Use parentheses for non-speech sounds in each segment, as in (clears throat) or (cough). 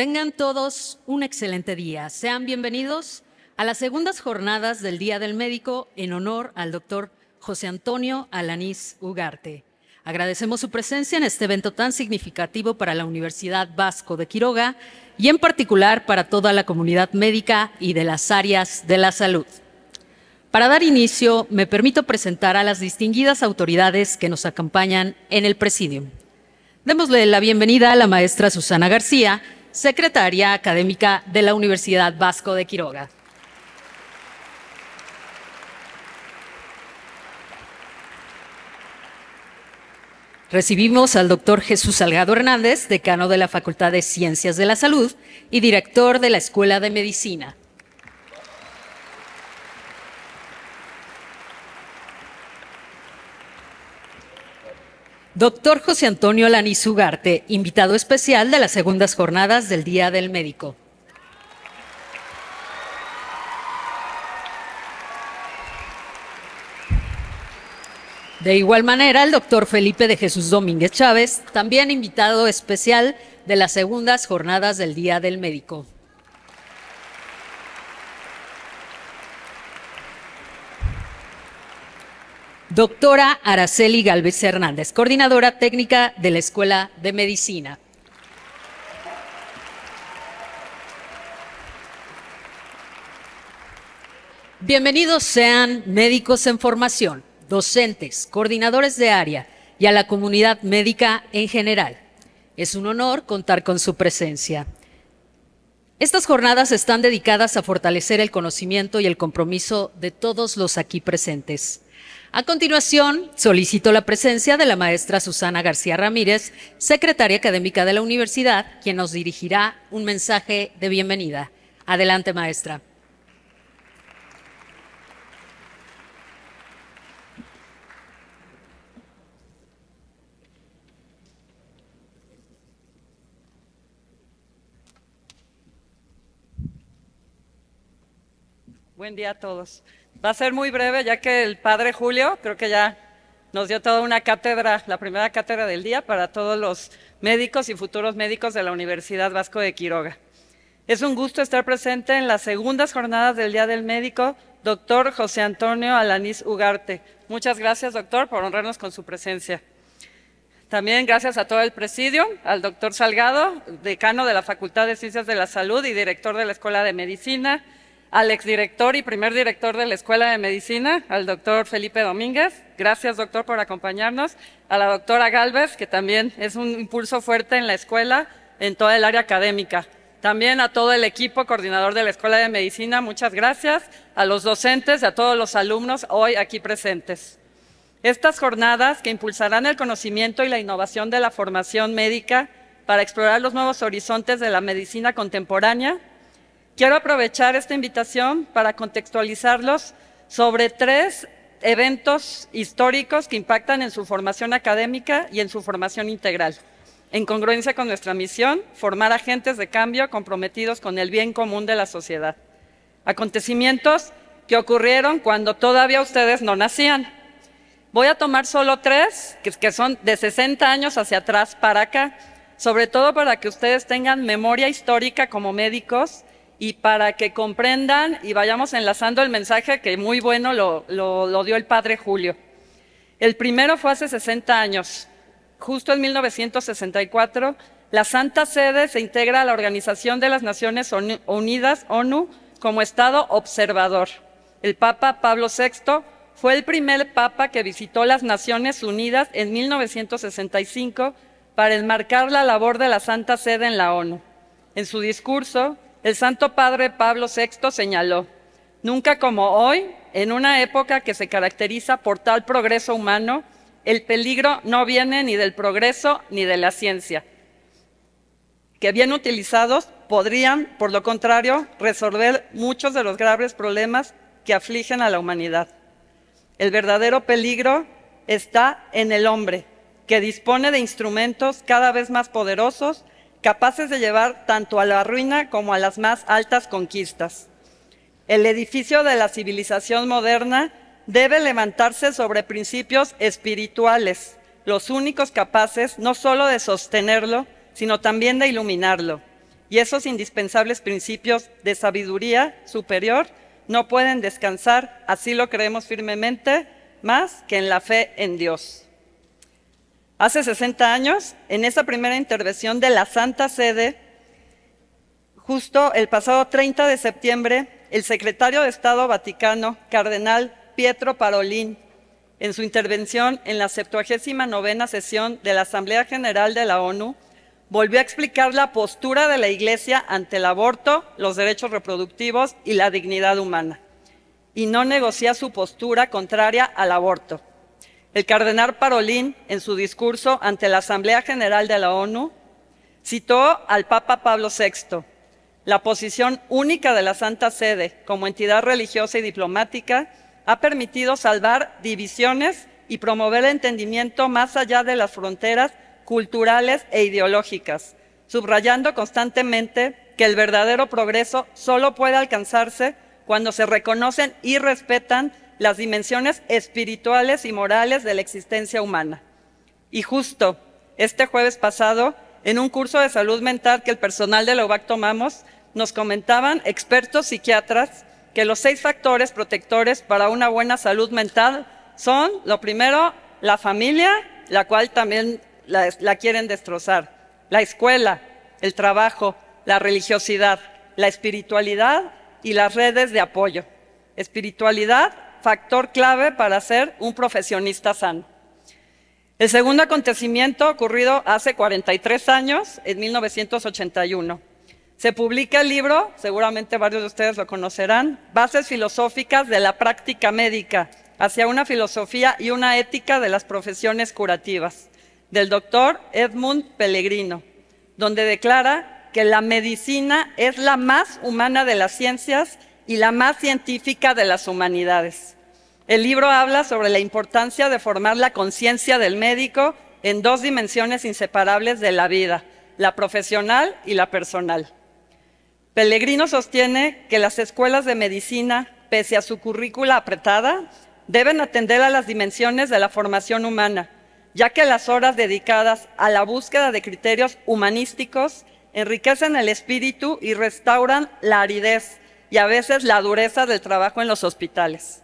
Tengan todos un excelente día. Sean bienvenidos a las segundas jornadas del Día del Médico en honor al doctor José Antonio Alanís Ugarte. Agradecemos su presencia en este evento tan significativo para la Universidad Vasco de Quiroga y en particular para toda la comunidad médica y de las áreas de la salud. Para dar inicio, me permito presentar a las distinguidas autoridades que nos acompañan en el presidium. Démosle la bienvenida a la maestra Susana García, secretaria académica de la Universidad Vasco de Quiroga. Recibimos al doctor Jesús Salgado Hernández, decano de la Facultad de Ciencias de la Salud y director de la Escuela de Medicina. Doctor José Antonio Laniz Ugarte, invitado especial de las segundas jornadas del Día del Médico. De igual manera, el doctor Felipe de Jesús Domínguez Chávez, también invitado especial de las segundas jornadas del Día del Médico. doctora Araceli Galvez Hernández, coordinadora técnica de la Escuela de Medicina. Bienvenidos sean médicos en formación, docentes, coordinadores de área y a la comunidad médica en general. Es un honor contar con su presencia. Estas jornadas están dedicadas a fortalecer el conocimiento y el compromiso de todos los aquí presentes. A continuación, solicito la presencia de la maestra Susana García Ramírez, secretaria académica de la universidad, quien nos dirigirá un mensaje de bienvenida. Adelante, maestra. Buen día a todos. Va a ser muy breve, ya que el padre Julio creo que ya nos dio toda una cátedra, la primera cátedra del día para todos los médicos y futuros médicos de la Universidad Vasco de Quiroga. Es un gusto estar presente en las segundas jornadas del Día del Médico, doctor José Antonio Alanís Ugarte. Muchas gracias, doctor, por honrarnos con su presencia. También gracias a todo el presidio, al doctor Salgado, decano de la Facultad de Ciencias de la Salud y director de la Escuela de Medicina, al exdirector y primer director de la Escuela de Medicina, al doctor Felipe Domínguez. Gracias, doctor, por acompañarnos. A la doctora Galvez, que también es un impulso fuerte en la escuela, en toda el área académica. También a todo el equipo coordinador de la Escuela de Medicina, muchas gracias. A los docentes y a todos los alumnos hoy aquí presentes. Estas jornadas que impulsarán el conocimiento y la innovación de la formación médica para explorar los nuevos horizontes de la medicina contemporánea Quiero aprovechar esta invitación para contextualizarlos sobre tres eventos históricos que impactan en su formación académica y en su formación integral. En congruencia con nuestra misión, formar agentes de cambio comprometidos con el bien común de la sociedad. Acontecimientos que ocurrieron cuando todavía ustedes no nacían. Voy a tomar solo tres, que son de 60 años hacia atrás para acá, sobre todo para que ustedes tengan memoria histórica como médicos y para que comprendan y vayamos enlazando el mensaje que muy bueno lo, dio el padre Julio. El primero fue hace 60 años, justo en 1964, la Santa Sede se integra a la Organización de las Naciones Unidas, ONU, como Estado observador. El Papa Pablo VI fue el primer Papa que visitó las Naciones Unidas en 1965 para enmarcar la labor de la Santa Sede en la ONU. En su discurso, el Santo Padre Pablo VI señaló, nunca como hoy, en una época que se caracteriza por tal progreso humano, el peligro no viene ni del progreso ni de la ciencia, que bien utilizados podrían, por lo contrario, resolver muchos de los graves problemas que afligen a la humanidad. El verdadero peligro está en el hombre, que dispone de instrumentos cada vez más poderosos capaces de llevar tanto a la ruina como a las más altas conquistas. El edificio de la civilización moderna debe levantarse sobre principios espirituales, los únicos capaces no solo de sostenerlo, sino también de iluminarlo. Y esos indispensables principios de sabiduría superior no pueden descansar, así lo creemos firmemente, más que en la fe en Dios. Hace 60 años, en esa primera intervención de la Santa Sede, justo el pasado 30 de septiembre, el secretario de Estado Vaticano, Cardenal Pietro Parolín, en su intervención en la 79 sesión de la Asamblea General de la ONU, volvió a explicar la postura de la Iglesia ante el aborto, los derechos reproductivos y la dignidad humana, y no negocia su postura contraria al aborto. El cardenal Parolín, en su discurso ante la Asamblea General de la ONU, citó al Papa Pablo VI. La posición única de la Santa Sede como entidad religiosa y diplomática ha permitido salvar divisiones y promover el entendimiento más allá de las fronteras culturales e ideológicas, subrayando constantemente que el verdadero progreso solo puede alcanzarse cuando se reconocen y respetan las dimensiones espirituales y morales de la existencia humana. Y justo este jueves pasado, en un curso de salud mental que el personal de la tomamos, nos comentaban expertos psiquiatras que los seis factores protectores para una buena salud mental son, lo primero, la familia, la cual también la, la, quieren destrozar, la escuela, el trabajo, la religiosidad, la espiritualidad y las redes de apoyo. Espiritualidad factor clave para ser un profesionista sano. El segundo acontecimiento ocurrido hace 43 años, en 1981. Se publica el libro, seguramente varios de ustedes lo conocerán, Bases filosóficas de la práctica médica hacia una filosofía y una ética de las profesiones curativas, del doctor Edmund Pellegrino, donde declara que la medicina es la más humana de las ciencias y la más científica de las humanidades. El libro habla sobre la importancia de formar la conciencia del médico en dos dimensiones inseparables de la vida, la profesional y la personal. Pellegrino sostiene que las escuelas de medicina, pese a su currícula apretada, deben atender a las dimensiones de la formación humana, ya que las horas dedicadas a la búsqueda de criterios humanísticos enriquecen el espíritu y restauran la aridez, y a veces la dureza del trabajo en los hospitales.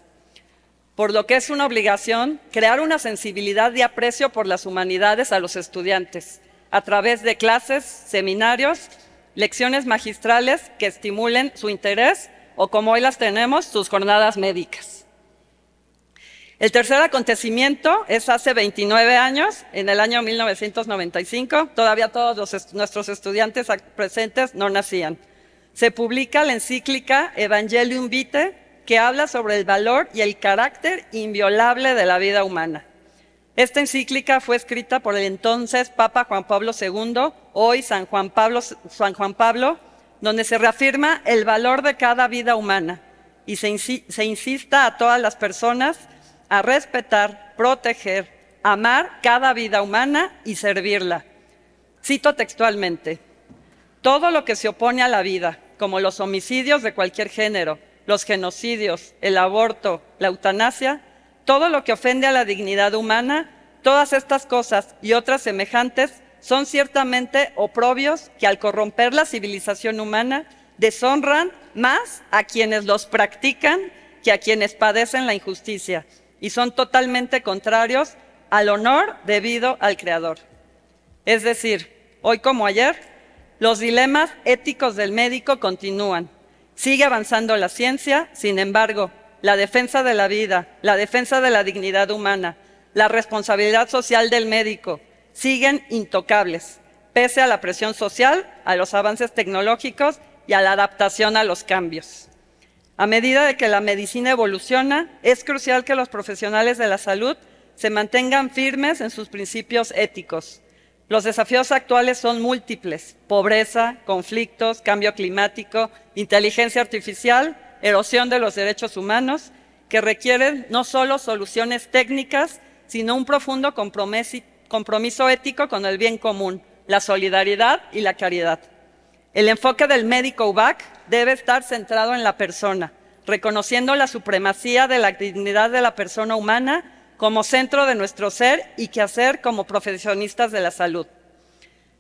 Por lo que es una obligación crear una sensibilidad de aprecio por las humanidades a los estudiantes a través de clases, seminarios, lecciones magistrales que estimulen su interés o como hoy las tenemos, sus jornadas médicas. El tercer acontecimiento es hace 29 años, en el año 1995, todavía todos nuestros estudiantes presentes no nacían se publica la encíclica Evangelium Vitae, que habla sobre el valor y el carácter inviolable de la vida humana. Esta encíclica fue escrita por el entonces Papa Juan Pablo II, hoy San Juan Pablo, donde se reafirma el valor de cada vida humana y se, se insista a todas las personas a respetar, proteger, amar cada vida humana y servirla. Cito textualmente, todo lo que se opone a la vida, como los homicidios de cualquier género, los genocidios, el aborto, la eutanasia, todo lo que ofende a la dignidad humana, todas estas cosas y otras semejantes son ciertamente oprobios que al corromper la civilización humana deshonran más a quienes los practican que a quienes padecen la injusticia y son totalmente contrarios al honor debido al Creador. Es decir, hoy como ayer, los dilemas éticos del médico continúan. Sigue avanzando la ciencia, sin embargo, la defensa de la vida, la defensa de la dignidad humana, la responsabilidad social del médico siguen intocables, pese a la presión social, a los avances tecnológicos y a la adaptación a los cambios. A medida de que la medicina evoluciona, es crucial que los profesionales de la salud se mantengan firmes en sus principios éticos, los desafíos actuales son múltiples, pobreza, conflictos, cambio climático, inteligencia artificial, erosión de los derechos humanos, que requieren no solo soluciones técnicas, sino un profundo compromiso ético con el bien común, la solidaridad y la caridad. El enfoque del médico UBAC debe estar centrado en la persona, reconociendo la supremacía de la dignidad de la persona humana como centro de nuestro ser y hacer como profesionistas de la salud.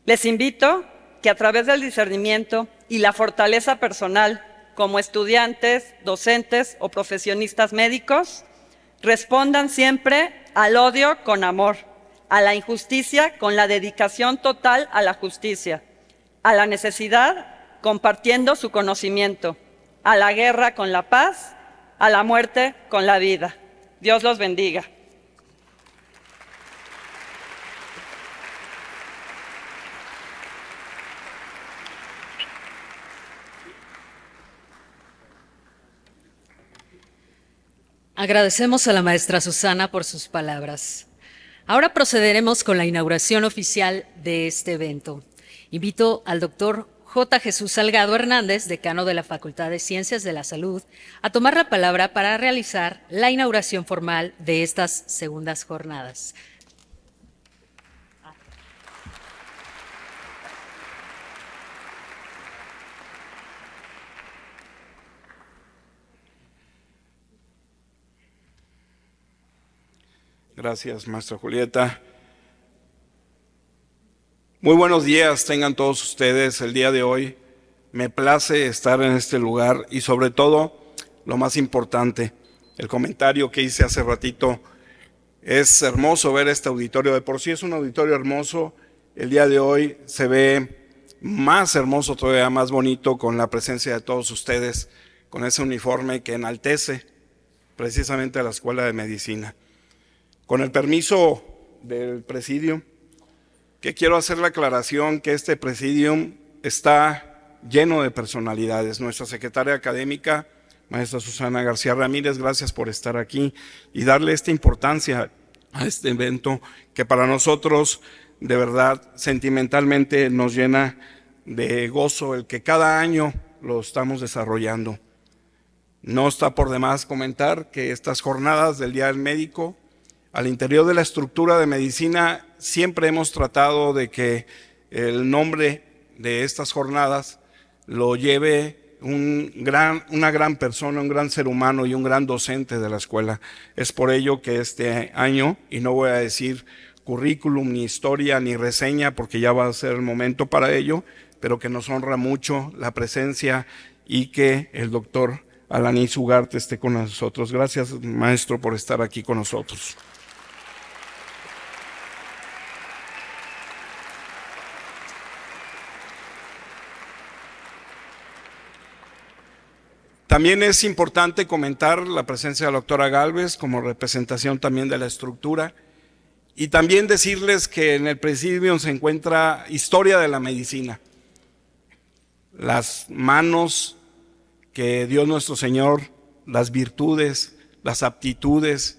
Les invito que a través del discernimiento y la fortaleza personal como estudiantes, docentes o profesionistas médicos, respondan siempre al odio con amor, a la injusticia con la dedicación total a la justicia, a la necesidad compartiendo su conocimiento, a la guerra con la paz, a la muerte con la vida. Dios los bendiga. Agradecemos a la maestra Susana por sus palabras. Ahora procederemos con la inauguración oficial de este evento. Invito al doctor J. Jesús Salgado Hernández, decano de la Facultad de Ciencias de la Salud, a tomar la palabra para realizar la inauguración formal de estas segundas jornadas. Gracias, maestra Julieta. Muy buenos días tengan todos ustedes el día de hoy. Me place estar en este lugar y sobre todo, lo más importante, el comentario que hice hace ratito. Es hermoso ver este auditorio. De por sí es un auditorio hermoso. El día de hoy se ve más hermoso, todavía más bonito con la presencia de todos ustedes, con ese uniforme que enaltece precisamente a la Escuela de Medicina. Con el permiso del presidium, que quiero hacer la aclaración que este presidium está lleno de personalidades. Nuestra secretaria académica, maestra Susana García Ramírez, gracias por estar aquí y darle esta importancia a este evento que para nosotros de verdad sentimentalmente nos llena de gozo el que cada año lo estamos desarrollando. No está por demás comentar que estas jornadas del Día del Médico al interior de la estructura de medicina siempre hemos tratado de que el nombre de estas jornadas lo lleve un gran, una gran persona, un gran ser humano y un gran docente de la escuela. Es por ello que este año, y no voy a decir currículum, ni historia, ni reseña, porque ya va a ser el momento para ello, pero que nos honra mucho la presencia y que el doctor Alanis Ugarte esté con nosotros. Gracias, maestro, por estar aquí con nosotros. También es importante comentar la presencia de la doctora Galvez como representación también de la estructura y también decirles que en el presidium se encuentra historia de la medicina, las manos que dio nuestro Señor, las virtudes, las aptitudes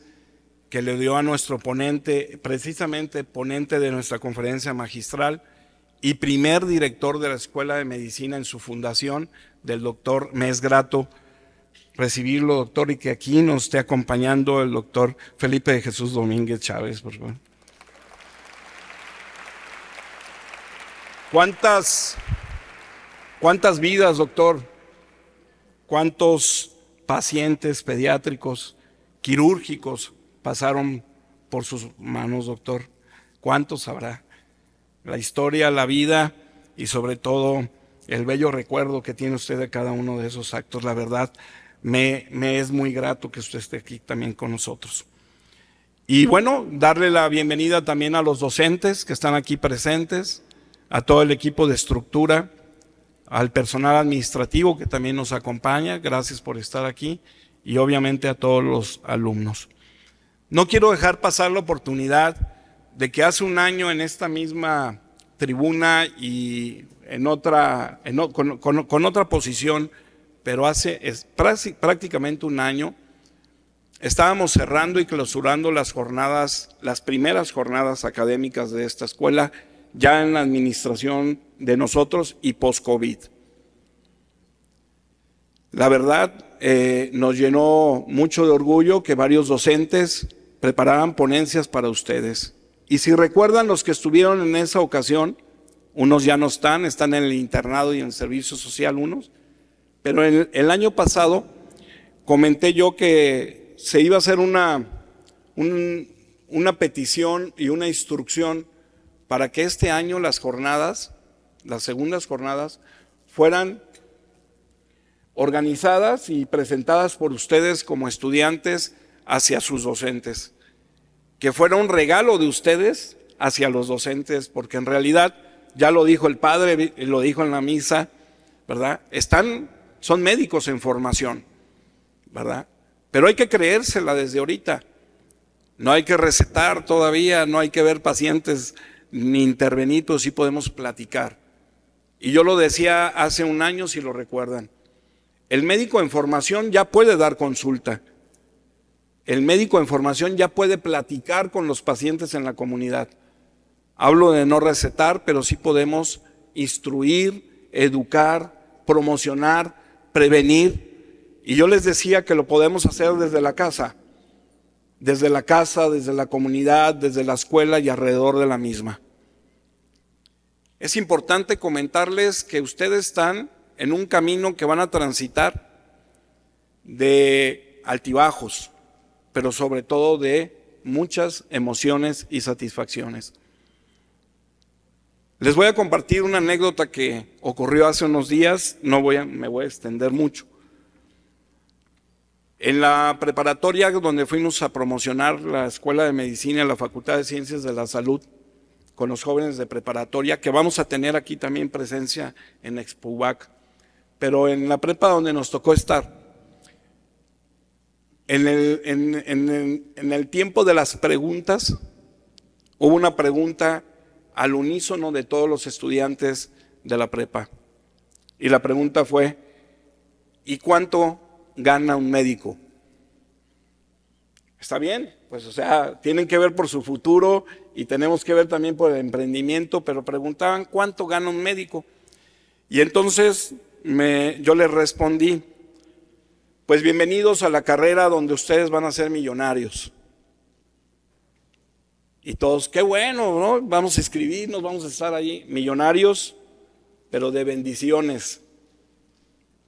que le dio a nuestro ponente, precisamente ponente de nuestra conferencia magistral y primer director de la Escuela de Medicina en su fundación, del doctor Mesgrato recibirlo, doctor, y que aquí nos esté acompañando el doctor Felipe de Jesús Domínguez Chávez, por favor. ¿Cuántas, cuántas vidas, doctor? ¿Cuántos pacientes pediátricos, quirúrgicos pasaron por sus manos, doctor? ¿Cuántos habrá? La historia, la vida y sobre todo el bello recuerdo que tiene usted de cada uno de esos actos. La verdad, me, es muy grato que usted esté aquí también con nosotros. Y bueno, darle la bienvenida también a los docentes que están aquí presentes, a todo el equipo de estructura, al personal administrativo que también nos acompaña, gracias por estar aquí, y obviamente a todos los alumnos. No quiero dejar pasar la oportunidad de que hace un año en esta misma tribuna y en otra, con otra posición, pero hace prácticamente un año estábamos cerrando y clausurando las jornadas, las primeras jornadas académicas de esta escuela, ya en la administración de nosotros y post-COVID. La verdad, eh, nos llenó mucho de orgullo que varios docentes prepararan ponencias para ustedes. Y si recuerdan los que estuvieron en esa ocasión, unos ya no están, están en el internado y en el servicio social unos, pero el, año pasado comenté yo que se iba a hacer una, una petición y una instrucción para que este año las jornadas, las segundas jornadas, fueran organizadas y presentadas por ustedes como estudiantes hacia sus docentes. Que fuera un regalo de ustedes hacia los docentes, porque en realidad, ya lo dijo el padre, lo dijo en la misa, ¿verdad? Están son médicos en formación, ¿verdad? Pero hay que creérsela desde ahorita. No hay que recetar todavía, no hay que ver pacientes ni intervenir, sí podemos platicar. Y yo lo decía hace un año, si lo recuerdan. El médico en formación ya puede dar consulta. El médico en formación ya puede platicar con los pacientes en la comunidad. Hablo de no recetar, pero sí podemos instruir, educar, promocionar prevenir. Y yo les decía que lo podemos hacer desde la casa, desde la casa, desde la comunidad, desde la escuela y alrededor de la misma. Es importante comentarles que ustedes están en un camino que van a transitar de altibajos, pero sobre todo de muchas emociones y satisfacciones. Les voy a compartir una anécdota que ocurrió hace unos días, no voy a, me voy a extender mucho. En la preparatoria donde fuimos a promocionar la Escuela de Medicina la Facultad de Ciencias de la Salud con los jóvenes de preparatoria, que vamos a tener aquí también presencia en ExpoVac, pero en la prepa donde nos tocó estar, en el, en el tiempo de las preguntas, hubo una pregunta al unísono de todos los estudiantes de la prepa. Y la pregunta fue, ¿y cuánto gana un médico? Está bien, pues o sea, tienen que ver por su futuro y tenemos que ver también por el emprendimiento, pero preguntaban cuánto gana un médico. Y entonces me, yo les respondí, pues bienvenidos a la carrera donde ustedes van a ser millonarios. Y todos, qué bueno, ¿no? Vamos a escribirnos, vamos a estar allí. Millonarios, pero de bendiciones.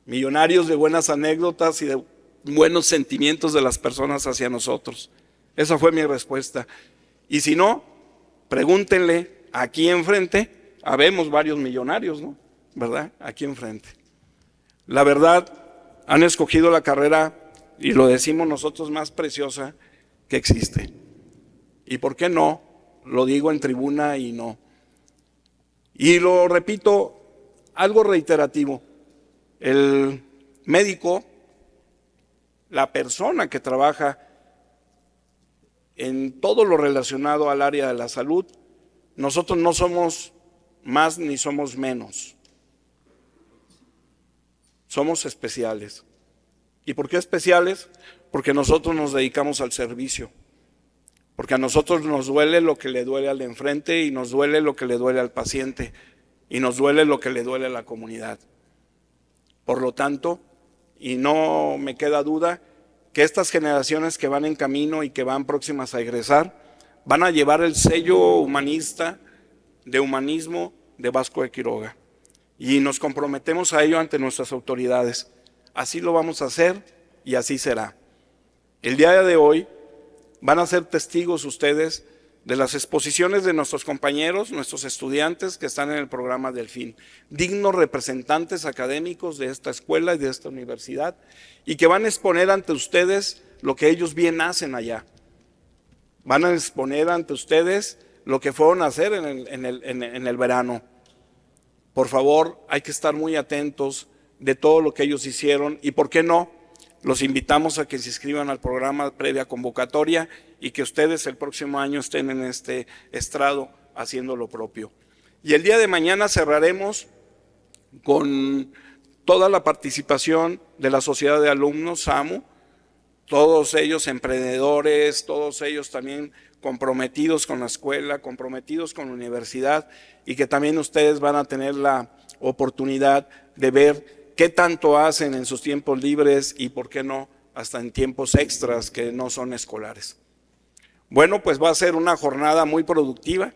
Millonarios de buenas anécdotas y de buenos sentimientos de las personas hacia nosotros. Esa fue mi respuesta. Y si no, pregúntenle aquí enfrente, habemos varios millonarios, ¿no? ¿Verdad? Aquí enfrente. La verdad, han escogido la carrera, y lo decimos nosotros, más preciosa que existe. ¿Y por qué no? Lo digo en tribuna y no. Y lo repito, algo reiterativo. El médico, la persona que trabaja en todo lo relacionado al área de la salud, nosotros no somos más ni somos menos. Somos especiales. ¿Y por qué especiales? Porque nosotros nos dedicamos al servicio. Porque a nosotros nos duele lo que le duele al de enfrente y nos duele lo que le duele al paciente y nos duele lo que le duele a la comunidad. Por lo tanto, y no me queda duda que estas generaciones que van en camino y que van próximas a egresar van a llevar el sello humanista de humanismo de Vasco de Quiroga. Y nos comprometemos a ello ante nuestras autoridades. Así lo vamos a hacer y así será. El día de hoy van a ser testigos ustedes de las exposiciones de nuestros compañeros, nuestros estudiantes que están en el programa fin, dignos representantes académicos de esta escuela y de esta universidad, y que van a exponer ante ustedes lo que ellos bien hacen allá. Van a exponer ante ustedes lo que fueron a hacer en el, en el verano. Por favor, hay que estar muy atentos de todo lo que ellos hicieron y, ¿por qué no?, los invitamos a que se inscriban al programa previa convocatoria y que ustedes el próximo año estén en este estrado haciendo lo propio. Y el día de mañana cerraremos con toda la participación de la sociedad de alumnos, SAMU, todos ellos emprendedores, todos ellos también comprometidos con la escuela, comprometidos con la universidad y que también ustedes van a tener la oportunidad de ver qué tanto hacen en sus tiempos libres y por qué no hasta en tiempos extras que no son escolares. Bueno, pues va a ser una jornada muy productiva.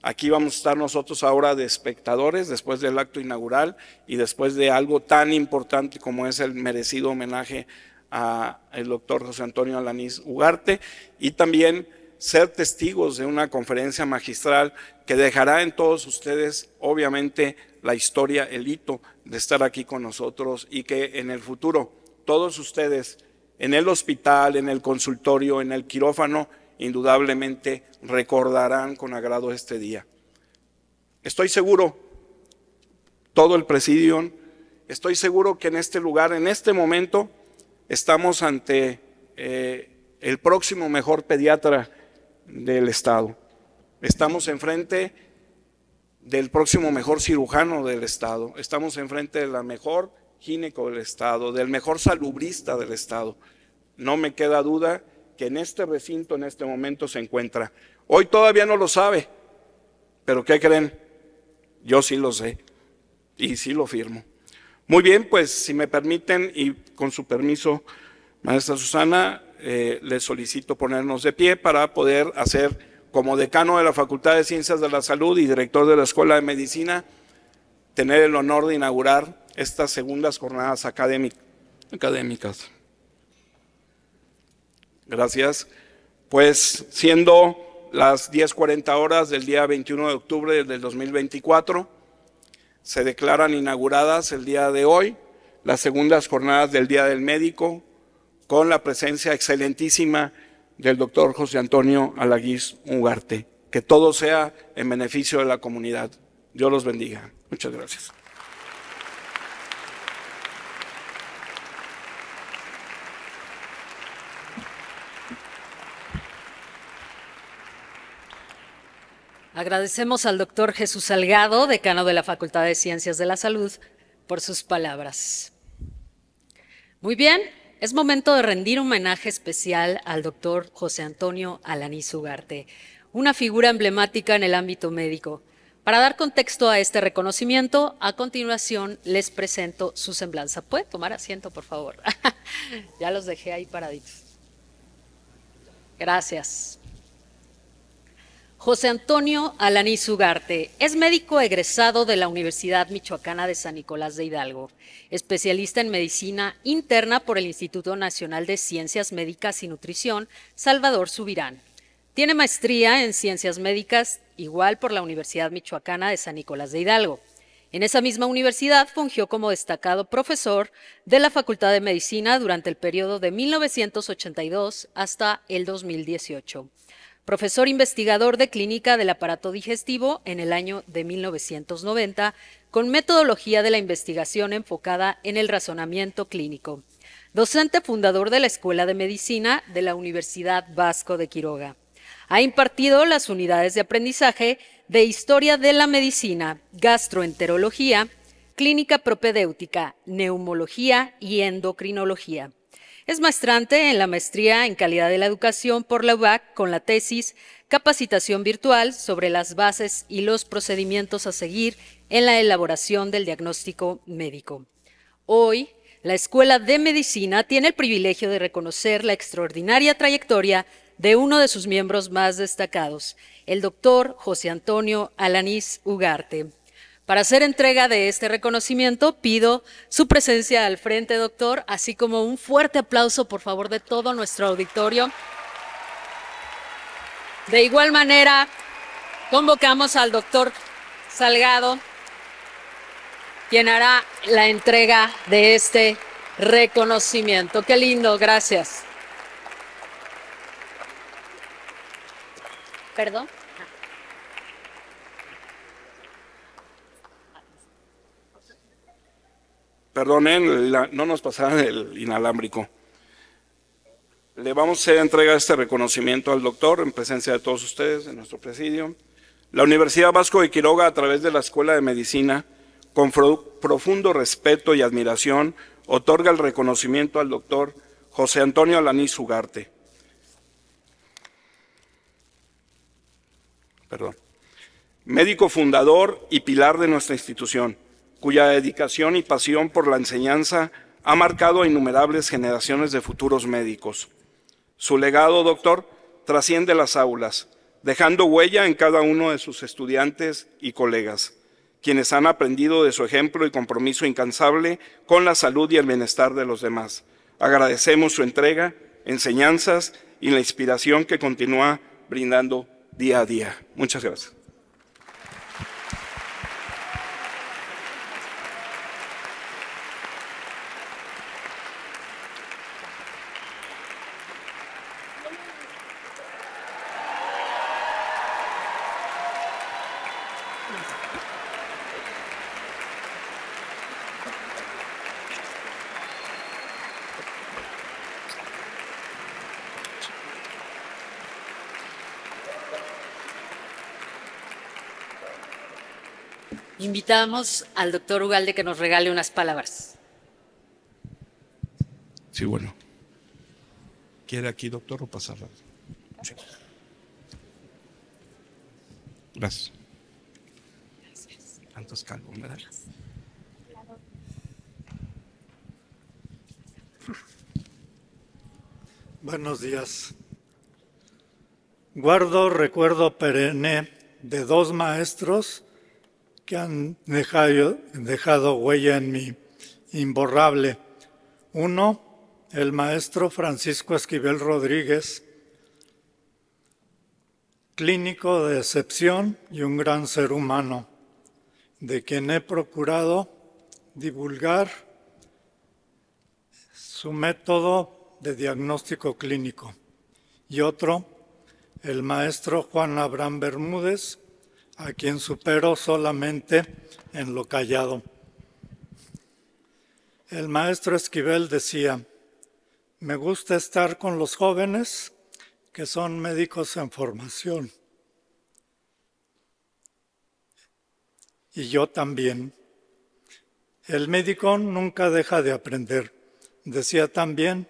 Aquí vamos a estar nosotros ahora de espectadores después del acto inaugural y después de algo tan importante como es el merecido homenaje al doctor José Antonio Alaniz Ugarte y también ser testigos de una conferencia magistral que dejará en todos ustedes, obviamente, la historia, el hito de estar aquí con nosotros y que en el futuro todos ustedes en el hospital, en el consultorio, en el quirófano, indudablemente recordarán con agrado este día. Estoy seguro, todo el presidio, estoy seguro que en este lugar, en este momento, estamos ante eh, el próximo mejor pediatra del Estado. Estamos enfrente del próximo mejor cirujano del Estado, estamos enfrente de la mejor gineco del Estado, del mejor salubrista del Estado. No me queda duda que en este recinto en este momento se encuentra. Hoy todavía no lo sabe, pero ¿qué creen? Yo sí lo sé y sí lo firmo. Muy bien, pues si me permiten y con su permiso, maestra Susana, eh, les solicito ponernos de pie para poder hacer como decano de la Facultad de Ciencias de la Salud y director de la Escuela de Medicina, tener el honor de inaugurar estas segundas jornadas académicas. Gracias. Pues siendo las 10.40 horas del día 21 de octubre del 2024, se declaran inauguradas el día de hoy las segundas jornadas del Día del Médico con la presencia excelentísima del doctor José Antonio Alaguiz Ugarte. Que todo sea en beneficio de la comunidad. Dios los bendiga. Muchas gracias. Agradecemos al doctor Jesús Salgado, decano de la Facultad de Ciencias de la Salud, por sus palabras. Muy bien, es momento de rendir un homenaje especial al doctor José Antonio Alaniz Ugarte, una figura emblemática en el ámbito médico. Para dar contexto a este reconocimiento, a continuación les presento su semblanza. ¿Puede tomar asiento, por favor? (laughs) ya los dejé ahí paraditos. Gracias. José Antonio Alaniz Ugarte es médico egresado de la Universidad Michoacana de San Nicolás de Hidalgo, especialista en medicina interna por el Instituto Nacional de Ciencias Médicas y Nutrición, Salvador Subirán. Tiene maestría en ciencias médicas, igual por la Universidad Michoacana de San Nicolás de Hidalgo. En esa misma universidad fungió como destacado profesor de la Facultad de Medicina durante el periodo de 1982 hasta el 2018 profesor investigador de clínica del aparato digestivo en el año de 1990, con metodología de la investigación enfocada en el razonamiento clínico, docente fundador de la Escuela de Medicina de la Universidad Vasco de Quiroga. Ha impartido las unidades de aprendizaje de Historia de la Medicina, Gastroenterología, Clínica Propedéutica, Neumología y Endocrinología. Es maestrante en la maestría en calidad de la educación por la UBAC con la tesis Capacitación virtual sobre las bases y los procedimientos a seguir en la elaboración del diagnóstico médico. Hoy, la Escuela de Medicina tiene el privilegio de reconocer la extraordinaria trayectoria de uno de sus miembros más destacados, el doctor José Antonio Alanís Ugarte. Para hacer entrega de este reconocimiento, pido su presencia al frente, doctor, así como un fuerte aplauso, por favor, de todo nuestro auditorio. De igual manera, convocamos al doctor Salgado, quien hará la entrega de este reconocimiento. Qué lindo, gracias. Perdón. Perdonen, ¿eh? no nos pasaron el inalámbrico. Le vamos a entregar entrega este reconocimiento al doctor en presencia de todos ustedes, en nuestro presidio. La Universidad Vasco de Quiroga, a través de la Escuela de Medicina, con profundo respeto y admiración, otorga el reconocimiento al doctor José Antonio Alaniz Ugarte. Perdón. Médico fundador y pilar de nuestra institución cuya dedicación y pasión por la enseñanza ha marcado a innumerables generaciones de futuros médicos. Su legado, doctor, trasciende las aulas, dejando huella en cada uno de sus estudiantes y colegas, quienes han aprendido de su ejemplo y compromiso incansable con la salud y el bienestar de los demás. Agradecemos su entrega, enseñanzas y la inspiración que continúa brindando día a día. Muchas gracias. invitamos al doctor Ugalde que nos regale unas palabras. Sí, bueno. ¿Quiere aquí, doctor, o pasarla? Sí. Gracias. Gracias. Calvo, ¿verdad? Buenos días. Guardo recuerdo perenne de dos maestros que han dejado, huella en mi imborrable. Uno, el maestro Francisco Esquivel Rodríguez, clínico de excepción y un gran ser humano, de quien he procurado divulgar su método de diagnóstico clínico. Y otro, el maestro Juan Abraham Bermúdez, a quien supero solamente en lo callado. El maestro Esquivel decía, me gusta estar con los jóvenes que son médicos en formación. Y yo también. El médico nunca deja de aprender. Decía también,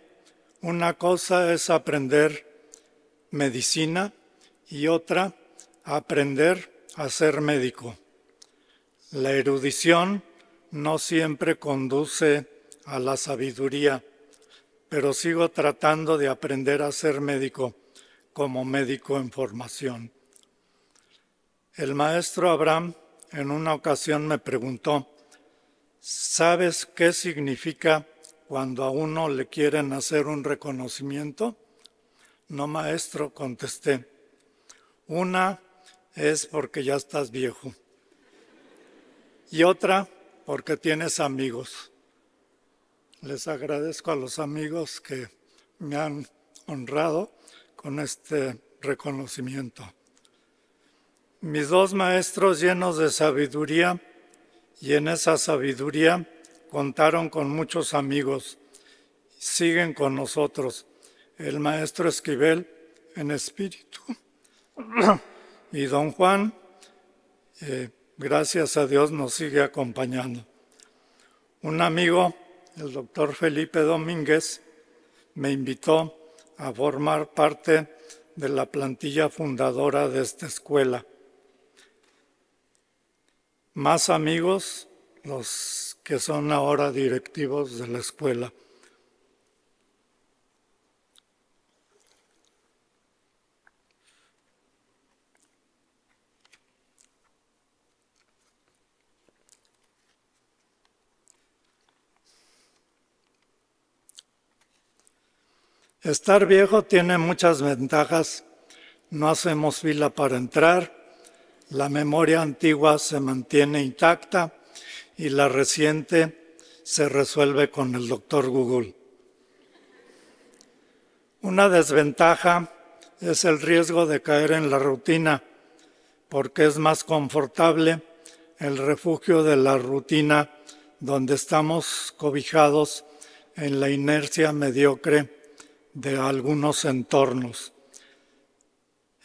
una cosa es aprender medicina y otra aprender a ser médico. La erudición no siempre conduce a la sabiduría, pero sigo tratando de aprender a ser médico como médico en formación. El maestro Abraham en una ocasión me preguntó, ¿sabes qué significa cuando a uno le quieren hacer un reconocimiento? No, maestro, contesté. Una es porque ya estás viejo. Y otra, porque tienes amigos. Les agradezco a los amigos que me han honrado con este reconocimiento. Mis dos maestros llenos de sabiduría y en esa sabiduría contaron con muchos amigos. Siguen con nosotros. El maestro Esquivel en espíritu (clears throat) Y don Juan, eh, gracias a Dios, nos sigue acompañando. Un amigo, el doctor Felipe Domínguez, me invitó a formar parte de la plantilla fundadora de esta escuela. Más amigos, los que son ahora directivos de la escuela. Estar viejo tiene muchas ventajas. No hacemos fila para entrar, la memoria antigua se mantiene intacta y la reciente se resuelve con el doctor Google. Una desventaja es el riesgo de caer en la rutina, porque es más confortable el refugio de la rutina donde estamos cobijados en la inercia mediocre de algunos entornos.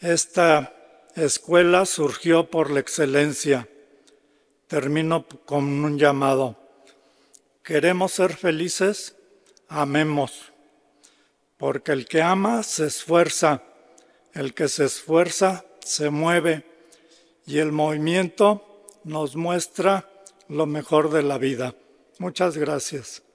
Esta escuela surgió por la excelencia. Termino con un llamado. ¿Queremos ser felices? Amemos. Porque el que ama se esfuerza, el que se esfuerza se mueve y el movimiento nos muestra lo mejor de la vida. Muchas gracias.